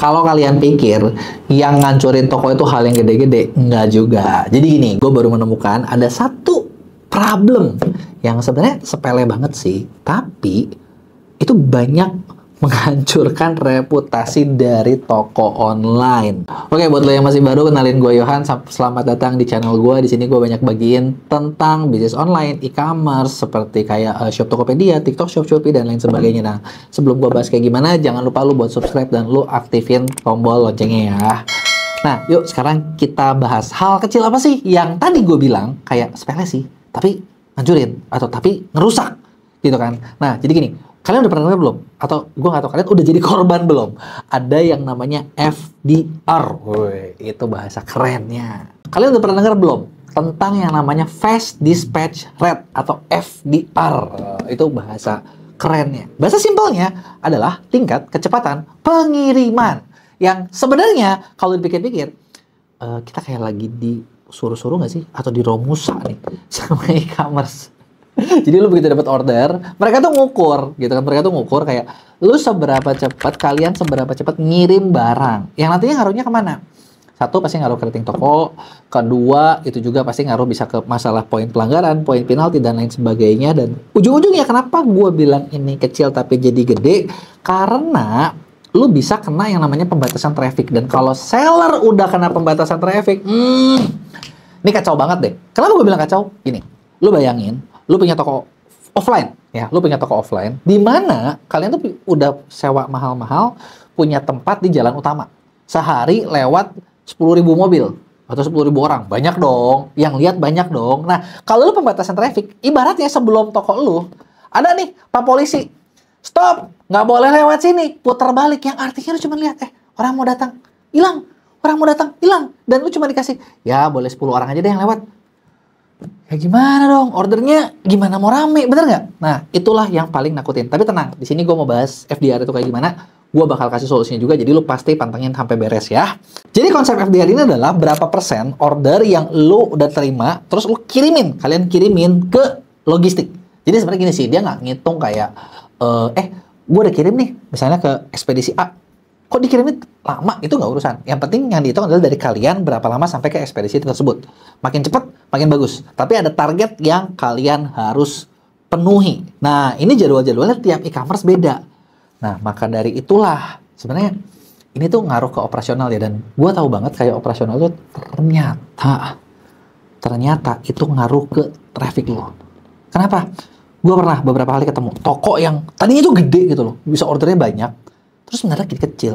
kalau kalian pikir yang ngancurin toko itu hal yang gede-gede, enggak juga. Jadi gini, gue baru menemukan ada satu problem yang sebenarnya sepele banget sih, tapi itu banyak menghancurkan reputasi dari toko online. Oke, buat lo yang masih baru, kenalin gue Yohan. Selamat datang di channel gue. Di sini gue banyak bagiin tentang bisnis online, e-commerce, seperti kayak uh, shop Tokopedia, TikTok Shop, Shopee, dan lain sebagainya. Nah, sebelum gue bahas kayak gimana, jangan lupa lu buat subscribe dan lu aktifin tombol loncengnya ya. Nah, yuk sekarang kita bahas hal kecil apa sih yang tadi gue bilang kayak sepele sih, tapi ngancurin atau tapi ngerusak gitu kan. Nah, jadi gini, Kalian udah pernah dengar belum? Atau gue gak tau kalian udah jadi korban belum? Ada yang namanya FDR. Woy, itu bahasa kerennya. Kalian udah pernah dengar belum? Tentang yang namanya Fast Dispatch Rate atau FDR. Eh, itu bahasa kerennya. Bahasa simpelnya adalah tingkat kecepatan pengiriman. Yang sebenarnya kalau dipikir-pikir, uh, kita kayak lagi disuruh-suruh gak sih? Atau Romusa nih sama e-commerce Jadi lu begitu dapat order, mereka tuh ngukur gitu kan. Mereka tuh ngukur kayak lu seberapa cepat kalian seberapa cepat ngirim barang. Yang nantinya ngaruhnya kemana? Satu pasti ngaruh ke rating toko, kedua itu juga pasti ngaruh bisa ke masalah poin pelanggaran, poin penalti dan lain sebagainya dan ujung-ujungnya kenapa gue bilang ini kecil tapi jadi gede? Karena lu bisa kena yang namanya pembatasan traffic dan kalau seller udah kena pembatasan traffic, hmm, ini kacau banget deh. Kenapa gue bilang kacau? Gini, lu bayangin lu punya toko offline ya lu punya toko offline di mana kalian tuh udah sewa mahal-mahal punya tempat di jalan utama sehari lewat 10.000 mobil atau ribu orang banyak dong yang lihat banyak dong nah kalau lu pembatasan traffic ibaratnya sebelum toko lu ada nih pak polisi stop nggak boleh lewat sini putar balik yang artinya lu cuma lihat eh orang mau datang hilang orang mau datang hilang dan lu cuma dikasih ya boleh 10 orang aja deh yang lewat ya gimana dong ordernya gimana mau rame bener nggak nah itulah yang paling nakutin tapi tenang di sini gue mau bahas FDR itu kayak gimana gue bakal kasih solusinya juga jadi lu pasti pantengin sampai beres ya jadi konsep FDR ini adalah berapa persen order yang lu udah terima terus lu kirimin kalian kirimin ke logistik jadi sebenarnya gini sih dia nggak ngitung kayak eh, eh gue udah kirim nih misalnya ke ekspedisi A Kok dikirimnya lama? Itu nggak urusan. Yang penting yang dihitung adalah dari kalian berapa lama sampai ke ekspedisi tersebut. Makin cepat, makin bagus. Tapi ada target yang kalian harus penuhi. Nah, ini jadwal-jadwalnya tiap e-commerce beda. Nah, maka dari itulah sebenarnya ini tuh ngaruh ke operasional ya. Dan gue tahu banget kayak operasional tuh ternyata ternyata itu ngaruh ke traffic lo. Kenapa? Gue pernah beberapa kali ketemu toko yang tadinya itu gede gitu loh, bisa ordernya banyak, Terus sebenarnya jadi kecil.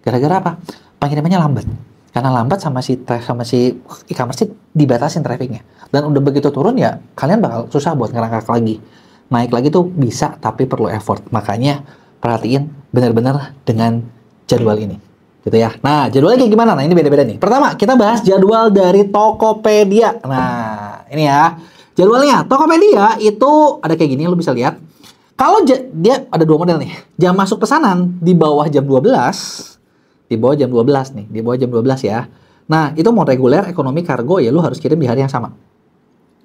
Gara-gara apa? Pengirimannya lambat. Karena lambat sama si sama si e-commerce dibatasin trafficnya. Dan udah begitu turun ya kalian bakal susah buat ngerangkak lagi. Naik lagi tuh bisa tapi perlu effort. Makanya perhatiin benar-benar dengan jadwal ini gitu ya. Nah, jadwalnya kayak gimana? Nah, ini beda-beda nih. Pertama, kita bahas jadwal dari Tokopedia. Nah, ini ya. Jadwalnya Tokopedia itu ada kayak gini, lo bisa lihat. Kalau dia ada dua model nih, jam masuk pesanan di bawah jam 12, di bawah jam 12 nih, di bawah jam 12 ya. Nah, itu mau reguler ekonomi kargo ya lu harus kirim di hari yang sama.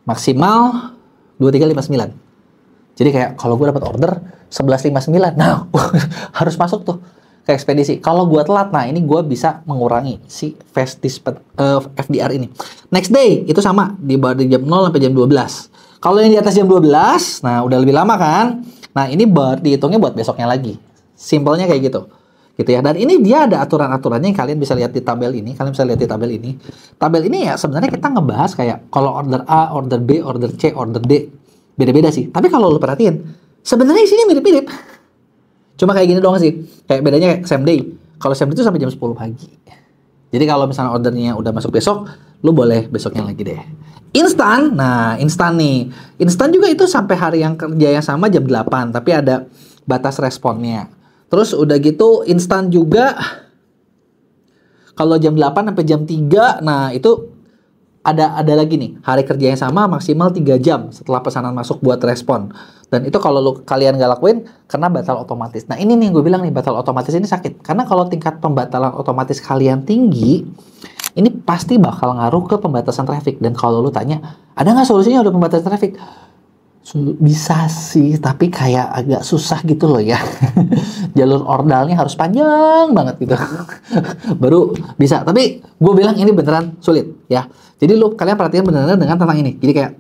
Maksimal 2359. Jadi kayak kalau gue dapat order 1159, nah harus masuk tuh ke ekspedisi. Kalau gue telat, nah ini gue bisa mengurangi si fast uh, eh, FDR ini. Next day itu sama di bawah jam 0 sampai jam 12. Kalau yang di atas jam 12, nah udah lebih lama kan? Nah, ini ber, dihitungnya buat besoknya lagi. Simpelnya kayak gitu. Gitu ya. Dan ini dia ada aturan-aturannya yang kalian bisa lihat di tabel ini. Kalian bisa lihat di tabel ini. Tabel ini ya sebenarnya kita ngebahas kayak kalau order A, order B, order C, order D. Beda-beda sih. Tapi kalau lu perhatiin, sebenarnya isinya mirip-mirip. Cuma kayak gini doang sih. Kayak bedanya kayak same day. Kalau same day itu sampai jam 10 pagi. Jadi kalau misalnya ordernya udah masuk besok, lu boleh besoknya lagi deh instan. Nah, instan nih. Instan juga itu sampai hari yang kerja yang sama jam 8, tapi ada batas responnya. Terus udah gitu instan juga kalau jam 8 sampai jam 3, nah itu ada ada lagi nih, hari kerja yang sama maksimal 3 jam setelah pesanan masuk buat respon. Dan itu kalau lu, kalian gak lakuin, karena batal otomatis. Nah ini nih gue bilang nih, batal otomatis ini sakit. Karena kalau tingkat pembatalan otomatis kalian tinggi, ini pasti bakal ngaruh ke pembatasan traffic. Dan kalau lu tanya, ada nggak solusinya udah pembatasan traffic? bisa sih tapi kayak agak susah gitu loh ya jalur ordalnya harus panjang banget gitu baru bisa tapi gue bilang ini beneran sulit ya jadi lu kalian perhatikan beneran dengan tentang ini jadi kayak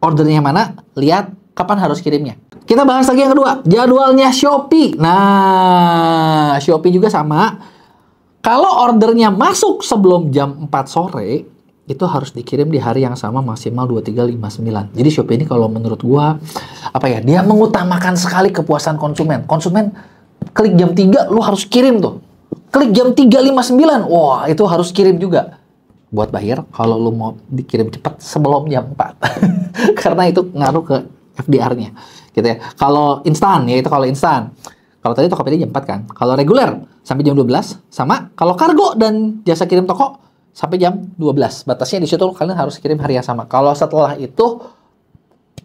ordernya mana lihat kapan harus kirimnya kita bahas lagi yang kedua jadwalnya Shopee nah Shopee juga sama kalau ordernya masuk sebelum jam 4 sore, itu harus dikirim di hari yang sama maksimal 2359. Jadi Shopee ini kalau menurut gua apa ya, dia mengutamakan sekali kepuasan konsumen. Konsumen klik jam 3 lu harus kirim tuh. Klik jam 359. Wah, itu harus kirim juga. Buat bayar kalau lu mau dikirim cepat sebelum jam 4. Karena itu ngaruh ke FDR-nya. Gitu ya. Kalau instan ya itu kalau instan. Kalau tadi Tokopedia jam 4 kan. Kalau reguler sampai jam 12 sama kalau kargo dan jasa kirim toko sampai jam 12 batasnya di situ kalian harus kirim hari yang sama kalau setelah itu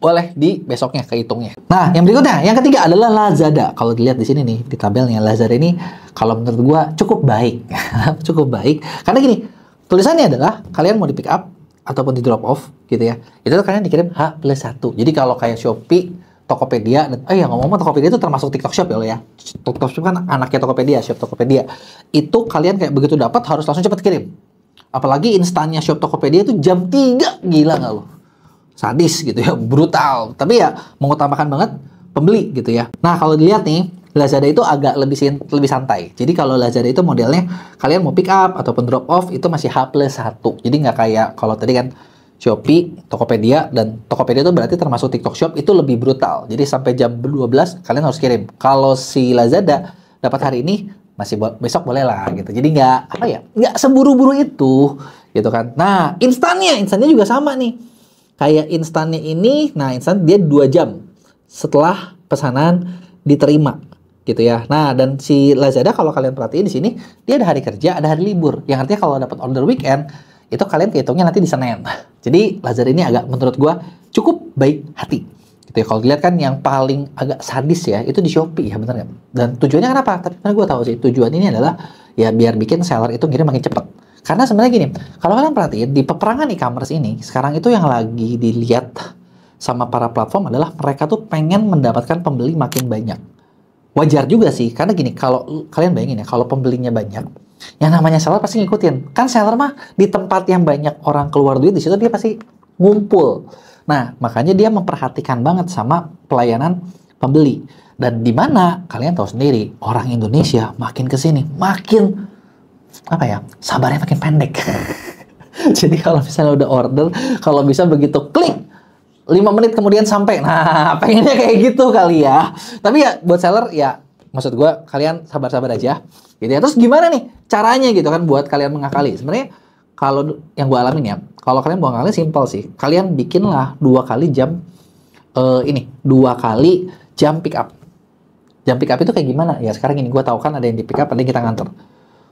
boleh di besoknya kehitungnya nah yang berikutnya yang ketiga adalah Lazada kalau dilihat di sini nih di tabelnya Lazada ini kalau menurut gua cukup baik cukup baik karena gini tulisannya adalah kalian mau di pick up ataupun di drop off gitu ya itu kalian dikirim H plus 1 jadi kalau kayak Shopee Tokopedia dan oh eh, ya ngomong-ngomong Tokopedia itu termasuk TikTok Shop ya lo ya. TikTok Shop kan anaknya Tokopedia, Shop Tokopedia. Itu kalian kayak begitu dapat harus langsung cepat kirim. Apalagi instannya Shop Tokopedia itu jam 3 gila nggak lo? Sadis gitu ya, brutal. Tapi ya mengutamakan banget pembeli gitu ya. Nah, kalau dilihat nih Lazada itu agak lebih lebih santai. Jadi kalau Lazada itu modelnya kalian mau pick up ataupun drop off itu masih H plus 1. Jadi nggak kayak kalau tadi kan Shopee, Tokopedia dan Tokopedia itu berarti termasuk TikTok Shop itu lebih brutal. Jadi sampai jam 12 kalian harus kirim. Kalau si Lazada dapat hari ini masih bo besok boleh lah gitu. Jadi nggak apa ya nggak seburu-buru itu gitu kan. Nah instannya instannya juga sama nih. Kayak instannya ini, nah instan dia dua jam setelah pesanan diterima gitu ya. Nah dan si Lazada kalau kalian perhatiin di sini dia ada hari kerja ada hari libur. Yang artinya kalau dapat order weekend itu kalian kehitungnya nanti di Senin. Jadi lazar ini agak menurut gue cukup baik hati. Gitu ya, kalau dilihat kan yang paling agak sadis ya, itu di Shopee ya bener nggak? Dan tujuannya kenapa? Tapi karena gue tahu sih, tujuan ini adalah ya biar bikin seller itu ngirim makin cepat. Karena sebenarnya gini, kalau kalian perhatiin di peperangan e-commerce ini, sekarang itu yang lagi dilihat sama para platform adalah mereka tuh pengen mendapatkan pembeli makin banyak. Wajar juga sih, karena gini, kalau kalian bayangin ya, kalau pembelinya banyak, yang namanya seller pasti ngikutin. Kan seller mah di tempat yang banyak orang keluar duit di situ dia pasti ngumpul. Nah, makanya dia memperhatikan banget sama pelayanan pembeli. Dan di mana kalian tahu sendiri, orang Indonesia makin ke sini makin apa ya? Sabarnya makin pendek. Jadi kalau misalnya udah order, kalau bisa begitu klik 5 menit kemudian sampai. Nah, pengennya kayak gitu kali ya. Tapi ya buat seller ya maksud gue kalian sabar-sabar aja gitu ya terus gimana nih caranya gitu kan buat kalian mengakali sebenarnya kalau yang gue alamin ya kalau kalian mau ngakali simpel sih kalian bikinlah dua kali jam uh, ini dua kali jam pick up jam pick up itu kayak gimana ya sekarang ini gue tahu kan ada yang di pick up paling kita nganter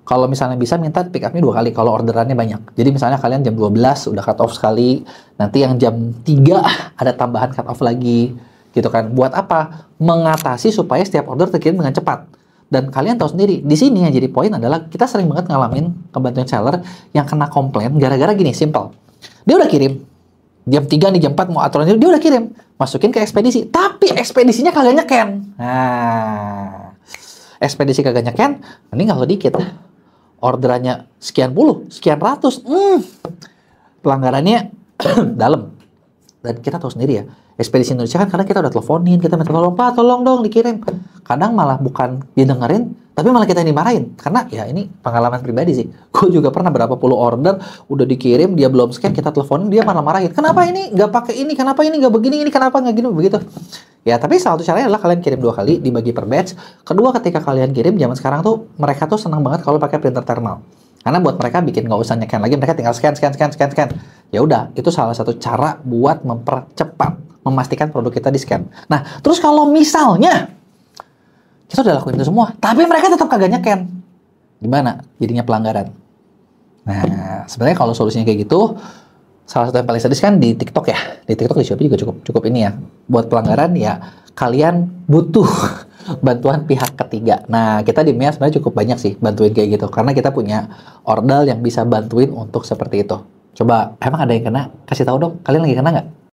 kalau misalnya bisa minta pick up upnya dua kali kalau orderannya banyak. Jadi misalnya kalian jam 12 udah cut off sekali, nanti yang jam 3 ada tambahan cut off lagi gitu kan. Buat apa? Mengatasi supaya setiap order terkirim dengan cepat. Dan kalian tahu sendiri, di sini yang jadi poin adalah kita sering banget ngalamin kebantuan seller yang kena komplain gara-gara gini, simple. Dia udah kirim, jam 3 nih, jam 4 mau aturan dia udah kirim. Masukin ke ekspedisi, tapi ekspedisinya kagak nyeken. Nah, ekspedisi kagak nyeken, ini nggak dikit. Orderannya sekian puluh, sekian ratus. Hmm, pelanggarannya dalam. Dan kita tahu sendiri ya, ekspedisi Indonesia kan karena kita udah teleponin kita minta tolong pak tolong dong dikirim kadang malah bukan didengerin tapi malah kita ini marahin. karena ya ini pengalaman pribadi sih gue juga pernah berapa puluh order udah dikirim dia belum scan kita teleponin dia malah marahin kenapa ini nggak pakai ini kenapa ini nggak begini ini kenapa nggak gini begitu ya tapi salah satu caranya adalah kalian kirim dua kali dibagi per batch kedua ketika kalian kirim zaman sekarang tuh mereka tuh senang banget kalau pakai printer thermal karena buat mereka bikin nggak usah nyekan lagi mereka tinggal scan scan scan scan scan ya udah itu salah satu cara buat mempercepat memastikan produk kita di scan. Nah, terus kalau misalnya kita udah lakuin itu semua, tapi mereka tetap kagak nyeken. Gimana? Jadinya pelanggaran. Nah, sebenarnya kalau solusinya kayak gitu, salah satu yang paling sadis kan di TikTok ya. Di TikTok di Shopee juga cukup cukup ini ya. Buat pelanggaran ya kalian butuh bantuan pihak ketiga. Nah, kita di MIA sebenarnya cukup banyak sih bantuin kayak gitu karena kita punya ordal yang bisa bantuin untuk seperti itu. Coba emang ada yang kena? Kasih tahu dong, kalian lagi kena nggak?